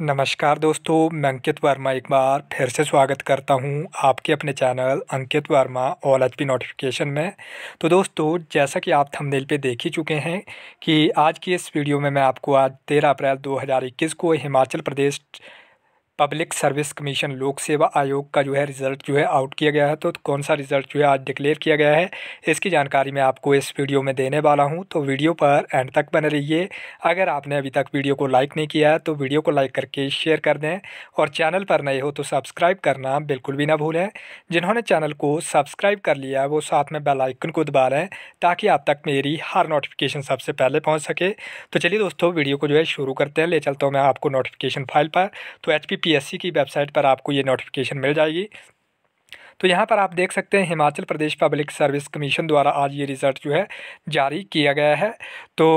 नमस्कार दोस्तों मैं अंकित वर्मा एक बार फिर से स्वागत करता हूं आपके अपने channel Ankit Verma all H P notification में तो दोस्तों जैसा कि आप थंबनेल पे देख ही चुके हैं कि आज की इस वीडियो में मैं आपको आज तेरह अप्रैल 2021 को Himachal Pradesh public service commission लोक सेवा आयोग का जो है रिज़ल्ट जो है आउट किया गया है तो कौन सा रिज़ल्ट जो है आज डिक्लेयर किया गया है इसकी जानकारी मैं आपको इस वीडियो में देने वाला हूं तो वीडियो पर एंड तक बने रहिए अगर आपने अभी तक वीडियो को लाइक नहीं किया है तो वीडियो को लाइक करके शेयर कर दें और चैनल पर नए हो तो सब्सक्राइब करना बिल्कुल भी ना भूलें जिन्होंने चैनल को सब्सक्राइब कर लिया है वो साथ में बेलाइकन को दबा लें ताकि आप तक मेरी हर नोटिफिकेशन सबसे पहले पहुँच सके तो चलिए दोस्तों वीडियो को जो है शुरू करते हैं ले चलता हूँ मैं आपको नोटिफिकेशन फाइल पर तो एच यूपीएससी की वेबसाइट पर आपको ये नोटिफिकेशन मिल जाएगी तो यहाँ पर आप देख सकते हैं Himachal Pradesh public service commission द्वारा आज ये रिज़ल्ट जो है जारी किया गया है तो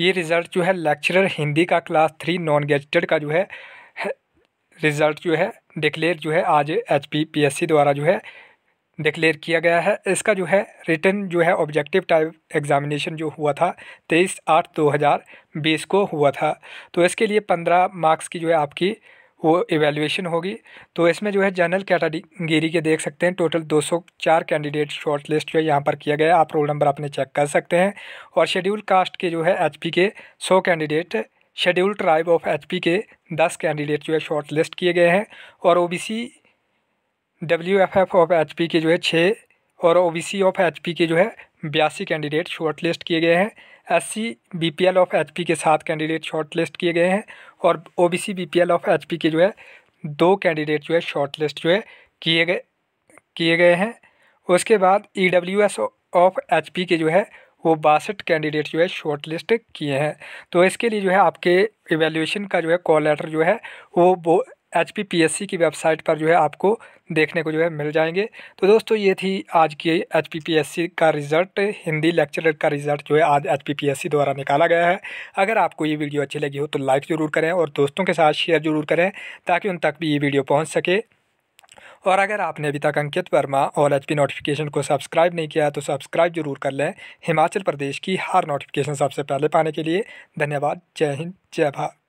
ये रिज़ल्ट जो है लेक्चरर हिंदी का क्लास थ्री नॉन गेजटेड का जो है रिज़ल्ट जो है डिक्लेयर जो है आज एच पी द्वारा जो है डिक्लेयर किया गया है इसका जो है रिटर्न जो है ऑब्जेक्टिव टाइप एग्ज़ामिनेशन जो हुआ था तेईस आठ दो हज़ार बीस को हुआ था तो इसके लिए पंद्रह मार्क्स की जो है आपकी वो इवेल्यूशन होगी तो इसमें जो है जनरल कैटागिरी के देख सकते हैं टोटल 204 कैंडिडेट शॉर्ट लिस्ट जो है यहाँ पर किया गया आप रोल नंबर अपने चेक कर सकते हैं और शेड्यूल कास्ट के जो है एच के सौ candidate schedule tribe of H K दस कैंडिडेट जो है शॉर्ट लिस्ट किए गए हैं और O B C W F F of H K जो है छः और O B C of H K जो है बयासी कैंडिडेट शॉर्ट लिस्ट किए गए हैं एससी बीपीएल ऑफ एचपी के सात कैंडिडेट शॉर्ट लिस्ट किए गए हैं और ओबीसी बीपीएल ऑफ एचपी के जो है दो कैंडिडेट जो है शॉर्ट लिस्ट जो है किए गए किए गए हैं उसके बाद ई ऑफ एच के जो है वो बासठ कैंडिडेट जो है शॉर्ट लिस्ट किए हैं तो इसके लिए जो है आपके एवेल्यूशन का जो है कॉल लेटर जो है वो एच पी की वेबसाइट पर जो है आपको देखने को जो है मिल जाएंगे तो दोस्तों ये थी आज की एच पी का रिज़ल्ट हिंदी लेक्चर का रिज़ल्ट जो है आज एच पी द्वारा निकाला गया है अगर आपको ये वीडियो अच्छी लगी हो तो लाइक ज़रूर करें और दोस्तों के साथ शेयर ज़रूर करें ताकि उन तक भी ये वीडियो पहुँच सके और अगर आपने अभी तक Ankit Verma all H notification को सब्सक्राइब नहीं किया तो सब्सक्राइब जरूर कर लें हिमाचल प्रदेश की हर नोटिफिकेशन सबसे पहले पाने के लिए धन्यवाद जय हिंद जय भारत